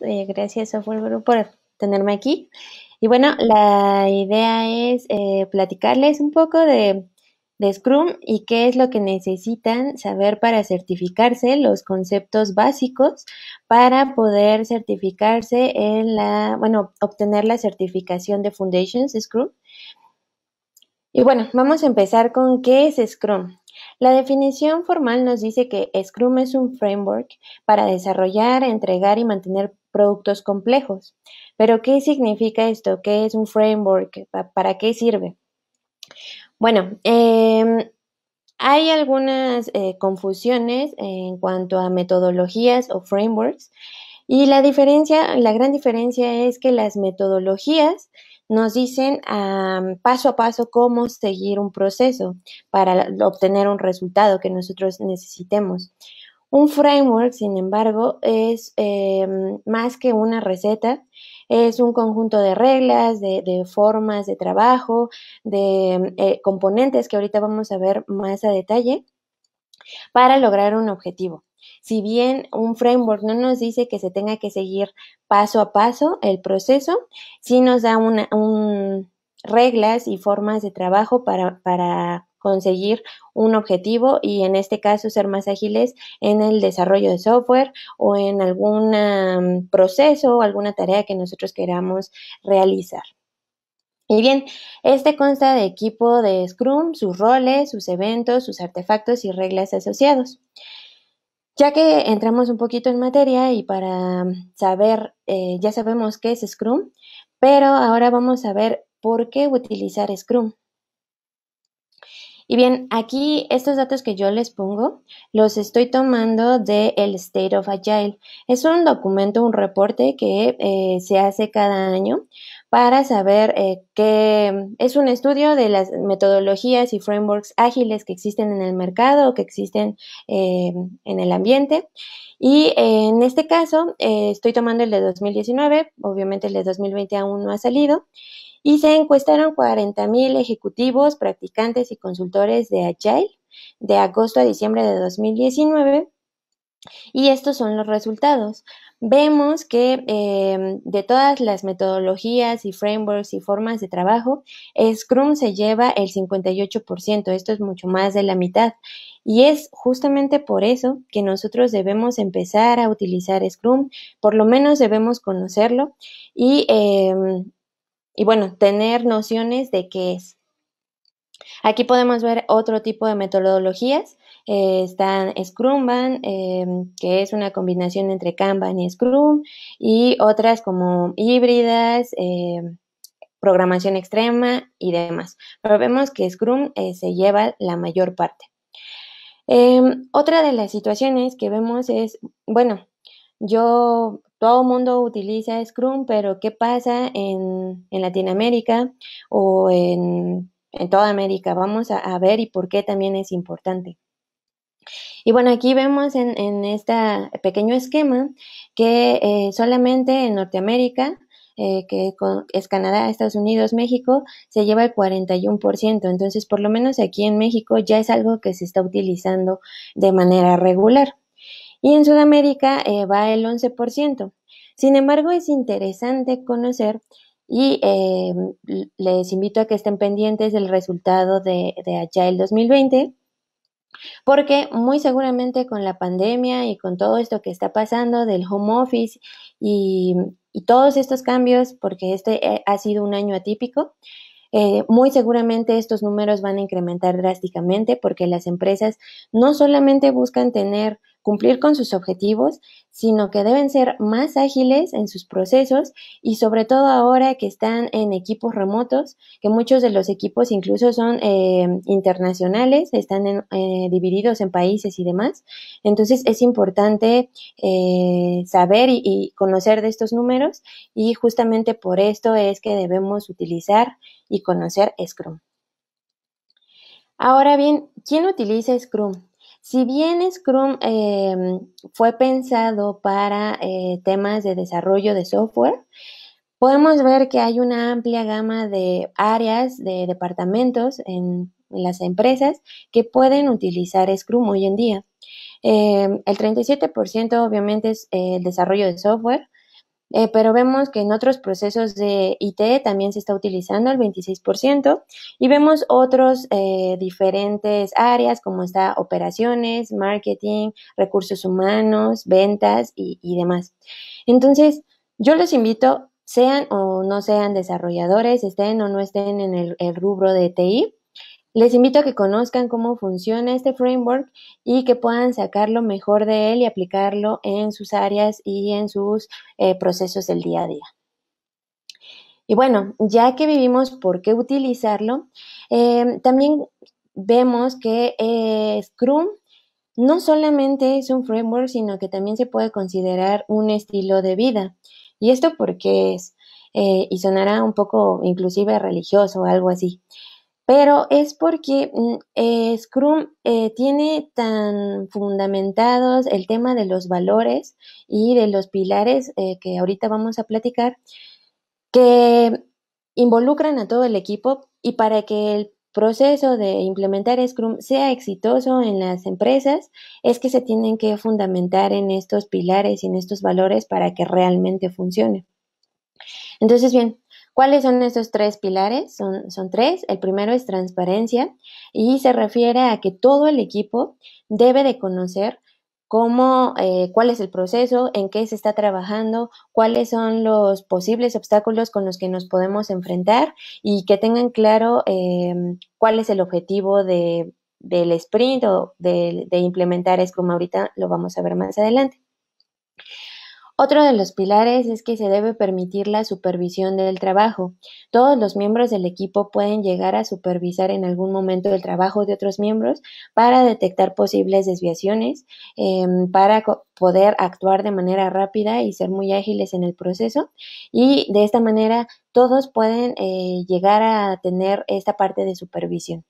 Eh, gracias, Software por tenerme aquí. Y bueno, la idea es eh, platicarles un poco de, de Scrum y qué es lo que necesitan saber para certificarse, los conceptos básicos para poder certificarse en la, bueno, obtener la certificación de Foundations Scrum. Y bueno, vamos a empezar con qué es Scrum. La definición formal nos dice que Scrum es un framework para desarrollar, entregar y mantener productos complejos. Pero, ¿qué significa esto? ¿Qué es un framework? ¿Para qué sirve? Bueno, em, hay algunas eh, confusiones en cuanto a metodologías o frameworks. Y la diferencia, la gran diferencia es que las metodologías nos dicen paso a paso cómo seguir un proceso para obtener un resultado que nosotros necesitemos. Un framework, sin embargo, es em, más que una receta, es un conjunto de reglas, de, formas de trabajo, de em, eh, componentes que ahorita vamos a ver más a detalle para lograr un objetivo. Si bien un framework no nos dice que se tenga que seguir paso a paso el proceso, sí nos da reglas y formas de trabajo para, conseguir un objetivo y en este caso ser más ágiles en el desarrollo de software o en algún proceso o alguna tarea que nosotros queramos realizar. Y bien, este consta de equipo de Scrum, sus roles, sus eventos, sus artefactos y reglas asociados. Ya que entramos un poquito en materia y para saber, eh, ya sabemos qué es Scrum, pero ahora vamos a ver por qué utilizar Scrum. Y bien, aquí estos datos que yo les pongo los estoy tomando de el State of Agile. Es un documento, un reporte que eh, se hace cada año para saber eh, qué es un estudio de las metodologías y frameworks ágiles que existen en el mercado o que existen eh, en el ambiente. Y eh, en este caso estoy tomando el de 2019, obviamente el de 2020 aún no ha salido, y se encuestaron 40.000 ejecutivos, practicantes y consultores de Agile de agosto a diciembre de 2019. Y estos son los resultados vemos que em, de todas las metodologías y frameworks y formas de trabajo, Scrum se lleva el 58%, esto es mucho más de la mitad. Y es justamente por eso que nosotros debemos empezar a utilizar Scrum, por lo menos debemos conocerlo y, em, y bueno, tener nociones de qué es. Aquí podemos ver otro tipo de metodologías. Eh, están Scrumban, em, que es una combinación entre Kanban y Scrum, y otras como híbridas, em, programación extrema y demás. Pero vemos que Scrum eh, se lleva la mayor parte. Em, otra de las situaciones que vemos es, bueno, yo, todo el mundo utiliza Scrum, pero ¿qué pasa en, Latinoamérica o en toda América. Vamos a, ver y por qué también es importante. Y bueno, aquí vemos en, este pequeño esquema que eh, solamente en Norteamérica, eh, que es Canadá, Estados Unidos, México, se lleva el 41%. Entonces, por lo menos aquí en México ya es algo que se está utilizando de manera regular. Y en Sudamérica eh, va el 11%. Sin embargo, es interesante conocer y les invito a que estén pendientes del resultado de, de allá el 2020 porque muy seguramente con la pandemia y con todo esto que está pasando del home office y, todos estos cambios, porque este eh, ha sido un año atípico, eh, muy seguramente estos números van a incrementar drásticamente porque las empresas no solamente buscan tener cumplir con sus objetivos, sino que deben ser más ágiles en sus procesos y sobre todo ahora que están en equipos remotos, que muchos de los equipos incluso son eh, internacionales, están eh, divididos en países y demás. Entonces es importante eh, saber y conocer de estos números y justamente por esto es que debemos utilizar y conocer Scrum. Ahora bien, ¿quién utiliza Scrum? Si bien Scrum em, fue pensado para eh, temas de desarrollo de software, podemos ver que hay una amplia gama de áreas, de departamentos en las empresas que pueden utilizar Scrum hoy en día. Em, el 37% obviamente es eh, el desarrollo de software, eh, pero vemos que en otros procesos de IT también se está utilizando el 26% y vemos otros eh, diferentes áreas como está operaciones, marketing, recursos humanos, ventas y, demás. Entonces, yo los invito sean o no sean desarrolladores, estén o no estén en el, el, rubro de TI, les invito a que conozcan cómo funciona este framework y que puedan sacarlo mejor de él y aplicarlo en sus áreas y en sus eh, procesos del día a día. Y bueno, ya que vivimos por qué utilizarlo, em, también vemos que eh, Scrum no solamente es un framework, sino que también se puede considerar un estilo de vida. ¿Y esto porque es? Eh, y sonará un poco inclusive religioso o algo así pero es porque mm, eh, Scrum eh, tiene tan fundamentados el tema de los valores y de los pilares eh, que ahorita vamos a platicar, que involucran a todo el equipo y para que el proceso de implementar Scrum sea exitoso en las empresas, es que se tienen que fundamentar en estos pilares y en estos valores para que realmente funcione. Entonces, bien, ¿Cuáles son esos tres pilares? Son, son tres. El primero es transparencia y se refiere a que todo el equipo debe de conocer cómo, eh, cuál es el proceso, en qué se está trabajando, cuáles son los posibles obstáculos con los que nos podemos enfrentar y que tengan claro em, cuál es el objetivo del sprint o de, implementar. implementar como Ahorita lo vamos a ver más adelante. Otro de los pilares es que se debe permitir la supervisión del trabajo. Todos los miembros del equipo pueden llegar a supervisar en algún momento el trabajo de otros miembros para detectar posibles desviaciones, em, para poder actuar de manera rápida y ser muy ágiles en el proceso. Y de esta manera todos pueden eh, llegar a tener esta parte de supervisión.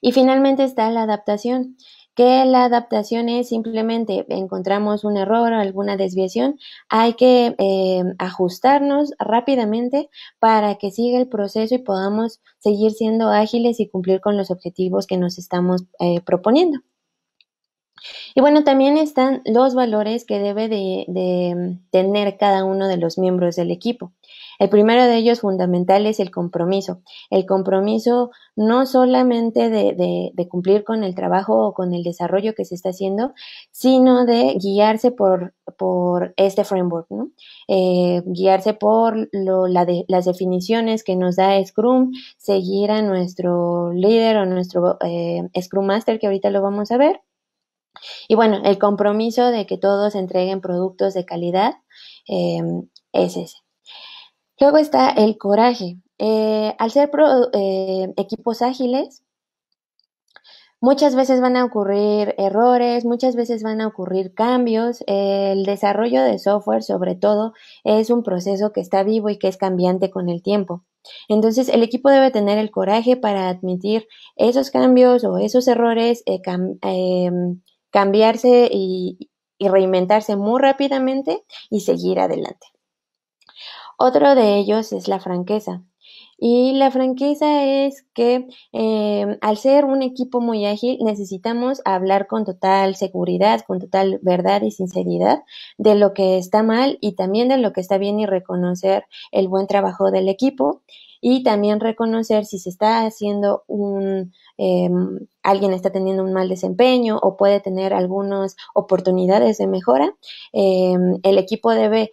Y finalmente está la adaptación que la adaptación es simplemente encontramos un error o alguna desviación, hay que eh, ajustarnos rápidamente para que siga el proceso y podamos seguir siendo ágiles y cumplir con los objetivos que nos estamos eh, proponiendo. Y bueno, también están los valores que debe de tener cada uno de los miembros del equipo. El primero de ellos fundamental es el compromiso. El compromiso no solamente de, cumplir con el trabajo o con el desarrollo que se está haciendo, sino de guiarse por, por este framework, ¿no? Eh, guiarse por las definiciones que nos da Scrum, seguir a nuestro líder o nuestro eh, Scrum Master, que ahorita lo vamos a ver. Y bueno, el compromiso de que todos entreguen productos de calidad eh, es ese. Luego está el coraje. Eh, al ser eh, equipos ágiles, muchas veces van a ocurrir errores, muchas veces van a ocurrir cambios. el desarrollo de software, sobre todo, es un proceso que está vivo y que es cambiante con el tiempo. Entonces, el equipo debe tener el coraje para admitir esos cambios o esos errores, eh, em, cambiarse y reinventarse muy rápidamente y seguir adelante. Otro de ellos es la franqueza. Y la franqueza es que em, al ser un equipo muy ágil necesitamos hablar con total seguridad, con total verdad y sinceridad de lo que está mal y también de lo que está bien y reconocer el buen trabajo del equipo y también reconocer si se está haciendo un, em, alguien está teniendo un mal desempeño o puede tener algunas oportunidades de mejora. Em, el equipo debe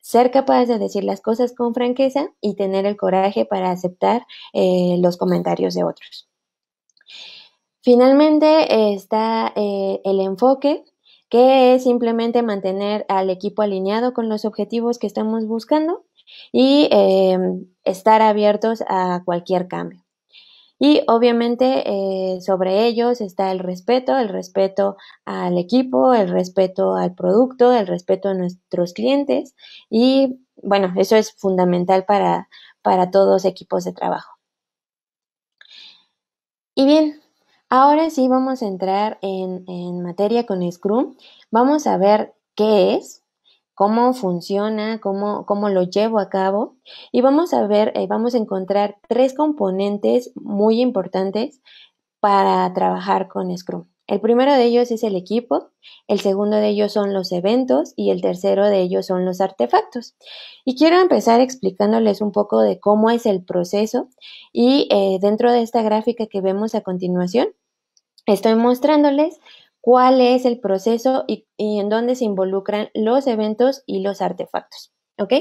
ser capaz de decir las cosas con franqueza y tener el coraje para aceptar eh, los comentarios de otros. Finalmente eh, está eh, el enfoque, que es simplemente mantener al equipo alineado con los objetivos que estamos buscando y estar abiertos a cualquier cambio. Y obviamente eh, sobre ellos está el respeto, el respeto al equipo, el respeto al producto, el respeto a nuestros clientes y bueno, eso es fundamental para, para todos equipos de trabajo. Y bien, ahora sí vamos a entrar en, en materia con Scrum. Vamos a ver qué es, cómo funciona, cómo, cómo lo llevo a cabo. Y vamos a ver, eh, vamos a encontrar tres componentes muy importantes para trabajar con Scrum. El primero de ellos es el equipo, el segundo de ellos son los eventos y el tercero de ellos son los artefactos. Y quiero empezar explicándoles un poco de cómo es el proceso y eh, dentro de esta gráfica que vemos a continuación estoy mostrándoles cuál es el proceso y, en dónde se involucran los eventos y los artefactos. ¿Ok?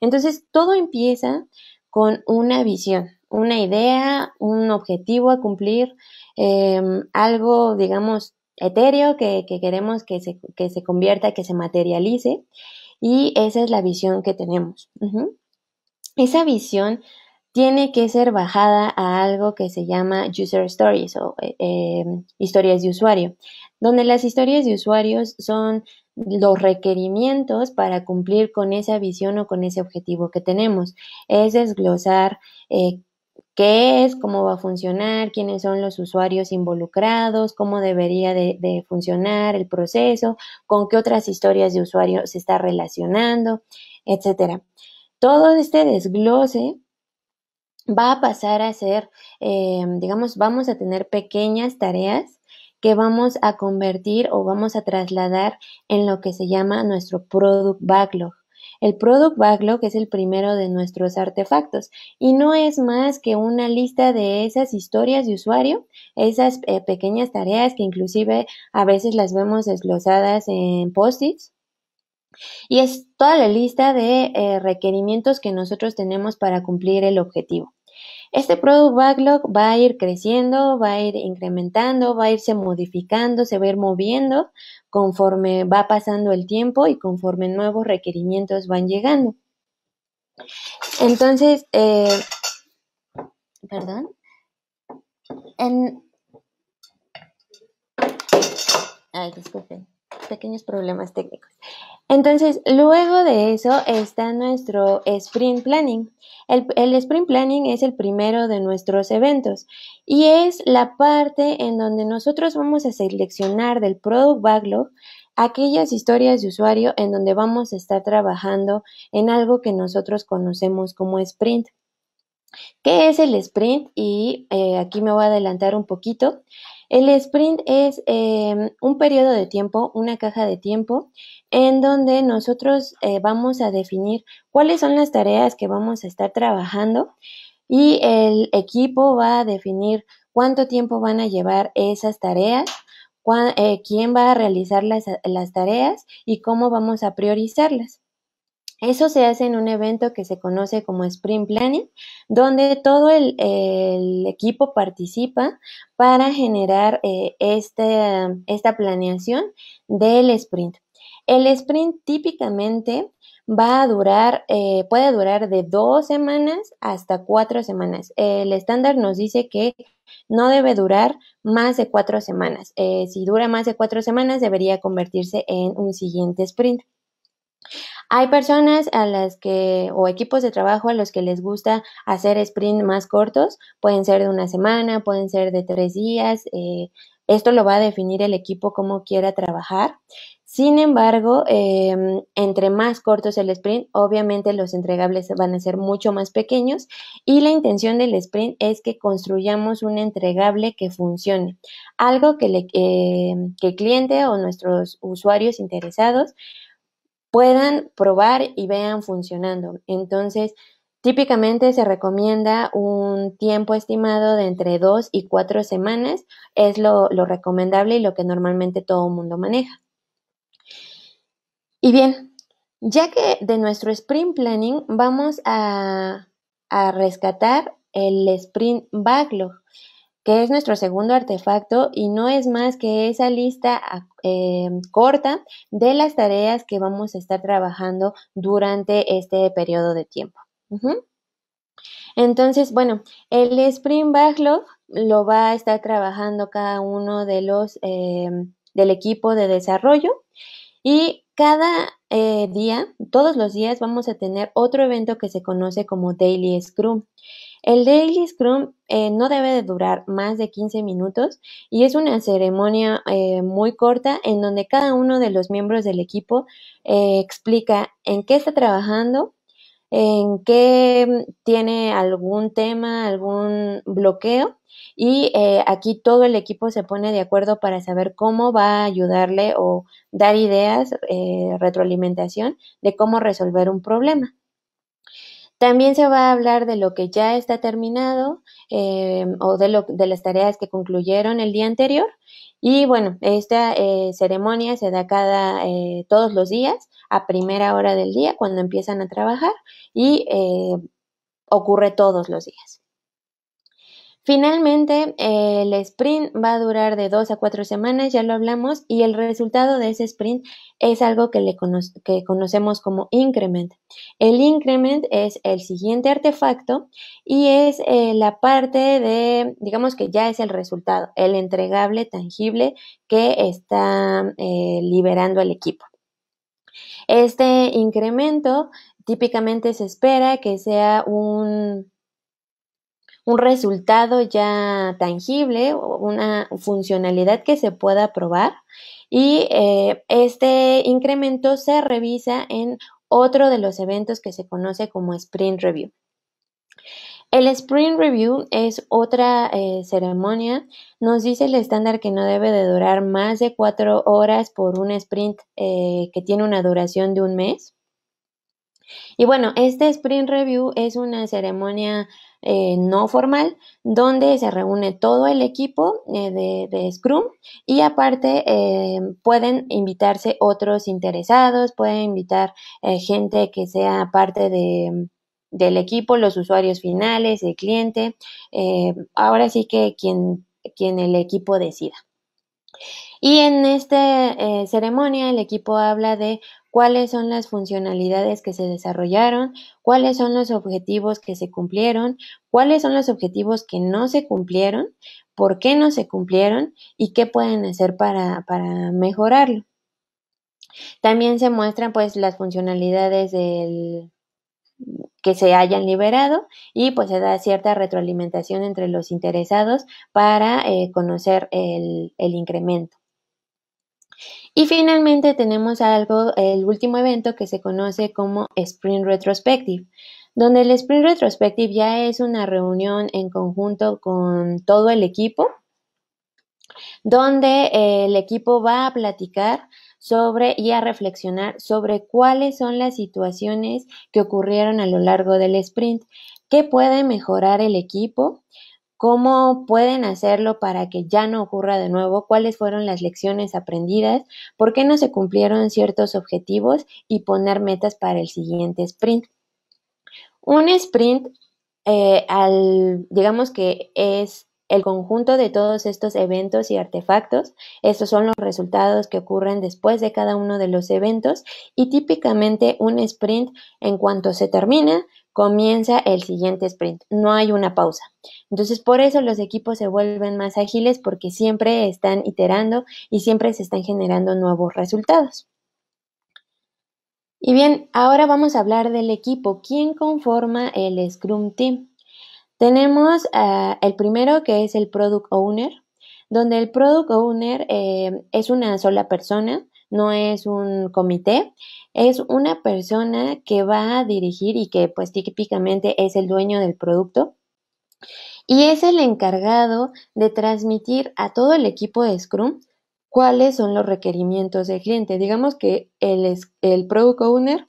Entonces, todo empieza con una visión, una idea, un objetivo a cumplir, em, algo, digamos, etéreo que, queremos que se, convierta, que se materialice. Y esa es la visión que tenemos. Esa visión tiene que ser bajada a algo que se llama User Stories o eh, eh, historias de usuario donde las historias de usuarios son los requerimientos para cumplir con esa visión o con ese objetivo que tenemos. Es desglosar eh, qué es, cómo va a funcionar, quiénes son los usuarios involucrados, cómo debería de, funcionar el proceso, con qué otras historias de usuario se está relacionando, etcétera. Todo este desglose va a pasar a ser, eh, digamos, vamos a tener pequeñas tareas que vamos a convertir o vamos a trasladar en lo que se llama nuestro product backlog. El Product Backlog es el primero de nuestros artefactos y no es más que una lista de esas historias de usuario, esas eh, pequeñas tareas que inclusive a veces las vemos desglosadas en post-its. Y es toda la lista de eh, requerimientos que nosotros tenemos para cumplir el objetivo. Este product backlog va a ir creciendo, va a ir incrementando, va a irse modificando, se va a ir moviendo conforme va pasando el tiempo y conforme nuevos requerimientos van llegando. Entonces, eh, perdón, Ay, disculpen, pequeños problemas técnicos. Entonces, luego de eso está nuestro sprint planning. El, sprint planning es el primero de nuestros eventos y es la parte en donde nosotros vamos a seleccionar del product backlog aquellas historias de usuario en donde vamos a estar trabajando en algo que nosotros conocemos como sprint. ¿Qué es el sprint? Y eh, aquí me voy a adelantar un poquito. El sprint es em, un periodo de tiempo, una caja de tiempo, en donde nosotros eh, vamos a definir cuáles son las tareas que vamos a estar trabajando y el equipo va a definir cuánto tiempo van a llevar esas tareas, eh, quién va a realizar las tareas y cómo vamos a priorizarlas. Eso se hace en un evento que se conoce como Sprint Planning, donde todo el, equipo participa para generar eh, este, esta planeación del sprint. El sprint típicamente va a durar, eh, puede durar de dos semanas hasta cuatro semanas. El estándar nos dice que no debe durar más de cuatro semanas. Eh, si dura más de cuatro semanas, debería convertirse en un siguiente sprint. Hay personas a las que, o equipos de trabajo a los que les gusta hacer sprint más cortos, pueden ser de una semana, pueden ser de tres días, eh, esto lo va a definir el equipo cómo quiera trabajar. Sin embargo, em, entre más cortos el sprint, obviamente los entregables van a ser mucho más pequeños y la intención del sprint es que construyamos un entregable que funcione, algo que, eh, que el cliente o nuestros usuarios interesados puedan probar y vean funcionando. Entonces, típicamente se recomienda un tiempo estimado de entre dos y cuatro semanas, es lo, recomendable y lo que normalmente todo el mundo maneja. Y bien, ya que de nuestro sprint planning vamos a rescatar el sprint backlog que es nuestro segundo artefacto y no es más que esa lista ah, em, corta de las tareas que vamos a estar trabajando durante este periodo de tiempo. Entonces, bueno, el Spring Backlog lo va a estar trabajando cada uno de los em, del equipo de desarrollo y cada eh, día, todos los días, vamos a tener otro evento que se conoce como Daily Scrum. El Daily Scrum eh, no debe de durar más de 15 minutos y es una ceremonia eh, muy corta en donde cada uno de los miembros del equipo eh, explica en qué está trabajando, en qué mm, tiene algún tema, algún bloqueo y aquí todo el equipo se pone de acuerdo para saber cómo va a ayudarle o dar ideas, retroalimentación de cómo resolver un problema. También se va a hablar de lo que ya está terminado eh, o de, las tareas que concluyeron el día anterior. Y bueno, esta eh, ceremonia se da cada eh, todos los días a primera hora del día cuando empiezan a trabajar y ocurre todos los días. Finalmente, el sprint va a durar de dos a cuatro semanas, ya lo hablamos, y el resultado de ese sprint es algo que, conocemos como increment. El increment es el siguiente artefacto y es eh, la parte de, digamos que ya es el resultado, el entregable tangible que está eh, liberando el equipo. Este incremento típicamente se espera que sea un un resultado ya tangible, una funcionalidad que se pueda probar y eh, este incremento se revisa en otro de los eventos que se conoce como Sprint Review. El Sprint Review es otra eh, ceremonia. Nos dice el estándar que no debe de durar más de cuatro horas por un sprint eh, que tiene una duración de un mes. Y bueno, este Sprint Review es una ceremonia eh, no formal, donde se reúne todo el equipo eh, de, Scrum y aparte eh, pueden invitarse otros interesados, pueden invitar gente que sea parte del equipo, los usuarios finales, el cliente, ahora sí que quien, quien el equipo decida. Y en esta ceremonia el equipo habla de cuáles son las funcionalidades que se desarrollaron, cuáles son los objetivos que se cumplieron, cuáles son los objetivos que no se cumplieron, por qué no se cumplieron y qué pueden hacer para, mejorarlo. También se muestran pues las funcionalidades del, que se hayan liberado y pues se da cierta retroalimentación entre los interesados para eh, conocer el incremento. Y finalmente tenemos algo, el último evento que se conoce como Sprint Retrospective, donde el Sprint Retrospective ya es una reunión en conjunto con todo el equipo, donde eh, el equipo va a platicar sobre y a reflexionar sobre cuáles son las situaciones que ocurrieron a lo largo del sprint, qué puede mejorar el equipo cómo pueden hacerlo para que ya no ocurra de nuevo, cuáles fueron las lecciones aprendidas, por qué no se cumplieron ciertos objetivos y poner metas para el siguiente sprint. Un sprint, eh, al, digamos que es el conjunto de todos estos eventos y artefactos. Estos son los resultados que ocurren después de cada uno de los eventos y típicamente un sprint en cuanto se termina comienza el siguiente sprint, no hay una pausa. Entonces, por eso los equipos se vuelven más ágiles porque siempre están iterando y siempre se están generando nuevos resultados. Y bien, ahora vamos a hablar del equipo. ¿Quién conforma el Scrum Team? Tenemos eh, el primero que es el Product Owner, donde el Product Owner eh, es una sola persona no es un comité, es una persona que va a dirigir y que pues típicamente es el dueño del producto y es el encargado de transmitir a todo el equipo de Scrum cuáles son los requerimientos del cliente. Digamos que el, Product Owner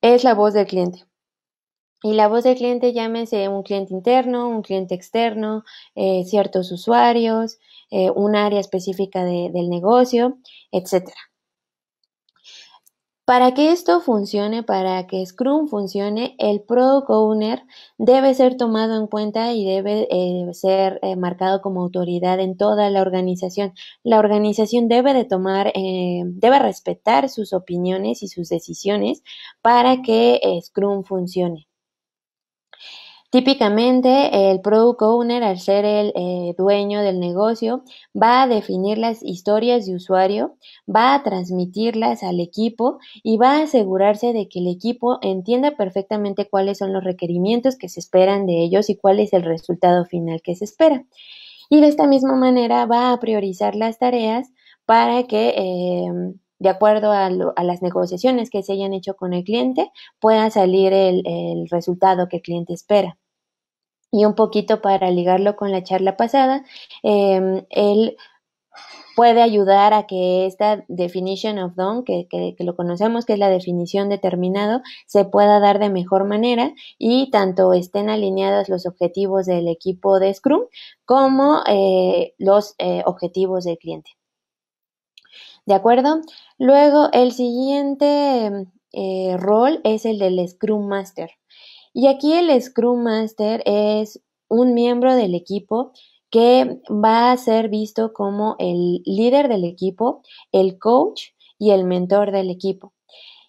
es la voz del cliente. Y la voz del cliente llámese un cliente interno, un cliente externo, eh, ciertos usuarios, eh, un área específica del negocio, etcétera. Para que esto funcione, para que Scrum funcione, el Product Owner debe ser tomado en cuenta y debe eh, ser eh, marcado como autoridad en toda la organización. La organización debe de tomar, eh, debe respetar sus opiniones y sus decisiones para que Scrum funcione. Típicamente, el product owner, al ser el eh, dueño del negocio, va a definir las historias de usuario, va a transmitirlas al equipo y va a asegurarse de que el equipo entienda perfectamente cuáles son los requerimientos que se esperan de ellos y cuál es el resultado final que se espera. Y de esta misma manera va a priorizar las tareas para que em, de acuerdo a, las negociaciones que se hayan hecho con el cliente, pueda salir el, resultado que el cliente espera. Y un poquito para ligarlo con la charla pasada, em, él puede ayudar a que esta definition of done, que, lo conocemos, que es la definición determinado, se pueda dar de mejor manera y tanto estén alineados los objetivos del equipo de Scrum como eh, los eh, objetivos del cliente. ¿De acuerdo? Luego, el siguiente eh, rol es el del Scrum Master. Y aquí el Scrum Master es un miembro del equipo que va a ser visto como el líder del equipo, el coach y el mentor del equipo.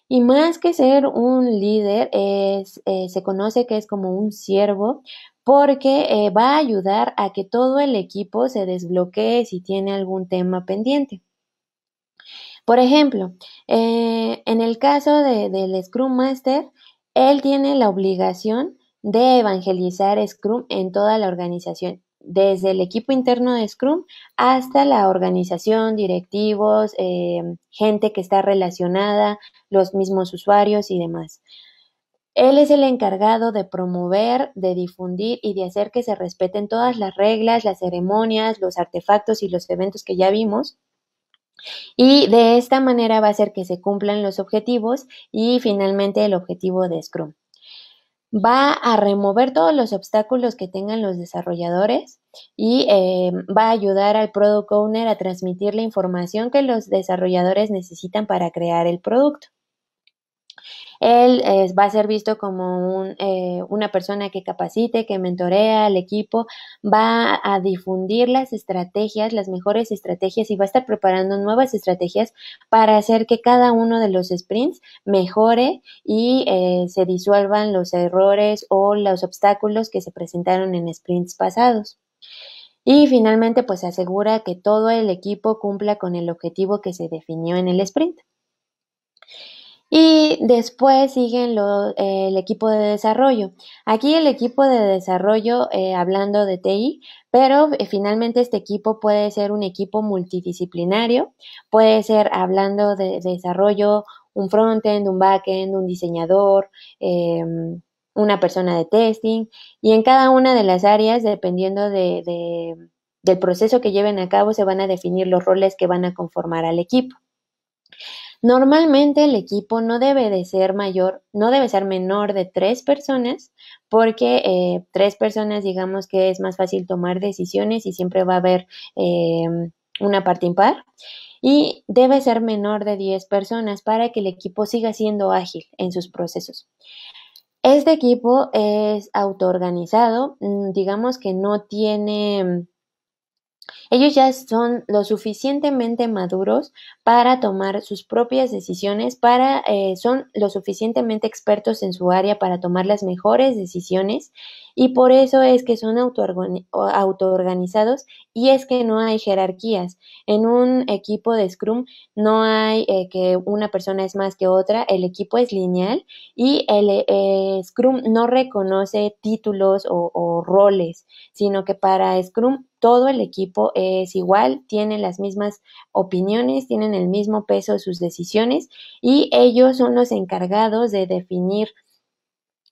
Y más que ser un líder, eh, se conoce que es como un siervo porque eh, va a ayudar a que todo el equipo se desbloquee si tiene algún tema pendiente. Por ejemplo, eh, en el caso del Scrum Master, él tiene la obligación de evangelizar Scrum en toda la organización, desde el equipo interno de Scrum hasta la organización, directivos, eh, gente que está relacionada, los mismos usuarios y demás. Él es el encargado de promover, de difundir y de hacer que se respeten todas las reglas, las ceremonias, los artefactos y los eventos que ya vimos y de esta manera va a hacer que se cumplan los objetivos y finalmente el objetivo de Scrum. Va a remover todos los obstáculos que tengan los desarrolladores y eh, va a ayudar al product owner a transmitir la información que los desarrolladores necesitan para crear el producto. Él eh, va a ser visto como eh, una persona que capacite, que mentorea al equipo, va a difundir las estrategias, las mejores estrategias y va a estar preparando nuevas estrategias para hacer que cada uno de los sprints mejore y eh, se disuelvan los errores o los obstáculos que se presentaron en sprints pasados. Y finalmente, pues asegura que todo el equipo cumpla con el objetivo que se definió en el sprint. Y después siguen eh, el equipo de desarrollo. Aquí el equipo de desarrollo, eh, hablando de TI, pero eh, finalmente este equipo puede ser un equipo multidisciplinario, puede ser hablando de, desarrollo un frontend, un backend, un diseñador, em, una persona de testing, y en cada una de las áreas, dependiendo del proceso que lleven a cabo, se van a definir los roles que van a conformar al equipo. Normalmente el equipo no debe de ser mayor, no debe ser menor de tres personas, porque eh, tres personas digamos que es más fácil tomar decisiones y siempre va a haber em, una parte impar. Y debe ser menor de 10 personas para que el equipo siga siendo ágil en sus procesos. Este equipo es autoorganizado, mm, digamos que no tiene ellos ya son lo suficientemente maduros para tomar sus propias decisiones, para, eh, son lo suficientemente expertos en su área para tomar las mejores decisiones y por eso es que son autoorganizados y es que no hay jerarquías. En un equipo de Scrum no hay eh, que una persona es más que otra, el equipo es lineal y el eh, Scrum no reconoce títulos o roles, sino que para Scrum todo el equipo es igual, tiene las mismas opiniones, tienen el mismo peso sus decisiones y ellos son los encargados de definir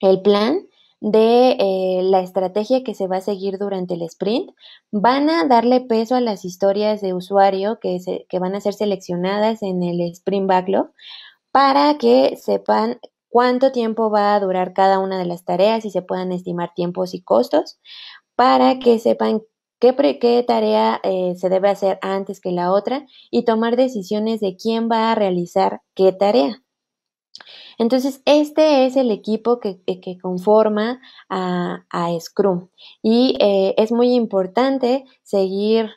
el plan de eh, la estrategia que se va a seguir durante el sprint. Van a darle peso a las historias de usuario que, que van a ser seleccionadas en el sprint backlog para que sepan cuánto tiempo va a durar cada una de las tareas y se puedan estimar tiempos y costos para que sepan qué, tarea eh, se debe hacer antes que la otra y tomar decisiones de quién va a realizar qué tarea. Entonces, este es el equipo que, eh, conforma a, Scrum y eh, es muy importante seguir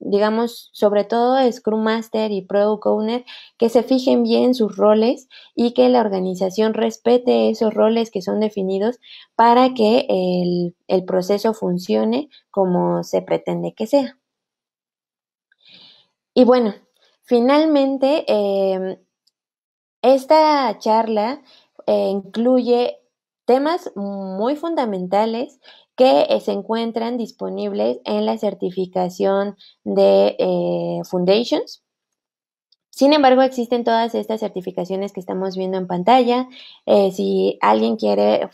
digamos, sobre todo Scrum Master y Product Owner, que se fijen bien sus roles y que la organización respete esos roles que son definidos para que el, proceso funcione como se pretende que sea. Y bueno, finalmente, em, esta charla eh, incluye temas muy fundamentales que eh, se encuentran disponibles en la certificación de eh, Foundations. Sin embargo, existen todas estas certificaciones que estamos viendo en pantalla. Eh, si alguien quiere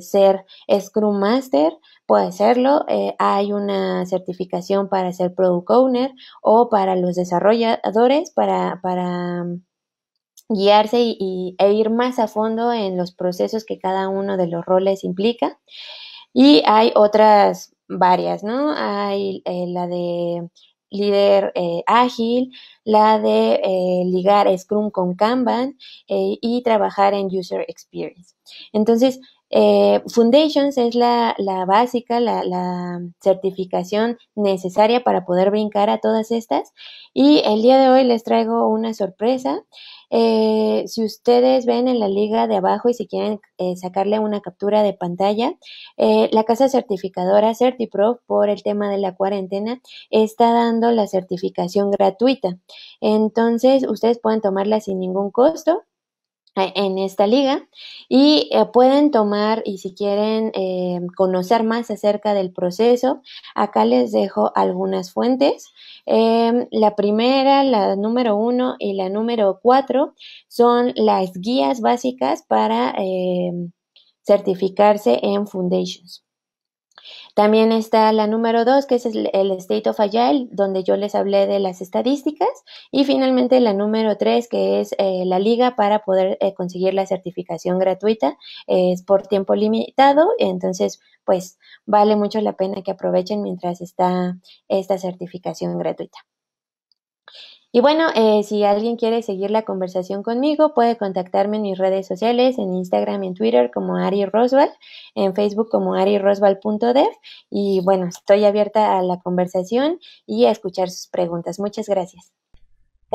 ser Scrum Master, puede hacerlo. hay una certificación para ser Product Owner o para los desarrolladores, para guiarse y, e ir más a fondo en los procesos que cada uno de los roles implica. Y hay otras varias, ¿no? Hay eh, la de líder eh, ágil, la de eh, ligar Scrum con Kanban y trabajar en User Experience. Entonces, eh, foundations es la, básica, la, certificación necesaria para poder brincar a todas estas. Y el día de hoy les traigo una sorpresa. Eh, si ustedes ven en la liga de abajo y si quieren eh, sacarle una captura de pantalla, la casa certificadora CertiPro, por el tema de la cuarentena, está dando la certificación gratuita. Entonces, ustedes pueden tomarla sin ningún costo. Eh, en esta liga y eh, pueden tomar y si quieren eh, conocer más acerca del proceso, acá les dejo algunas fuentes. Em, la primera, la número uno y la número cuatro son las guías básicas para em, certificarse en Foundations. También está la número dos, que es el, State of Agile, donde yo les hablé de las estadísticas. Y finalmente la número tres, que es eh, la liga para poder eh, conseguir la certificación gratuita. es por tiempo limitado, entonces pues vale mucho la pena que aprovechen mientras está esta certificación gratuita. Y bueno, eh, si alguien quiere seguir la conversación conmigo, puede contactarme en mis redes sociales, en Instagram y en Twitter como Ari Roswell, en Facebook como ariroswell.dev. Y bueno, estoy abierta a la conversación y a escuchar sus preguntas. Muchas gracias.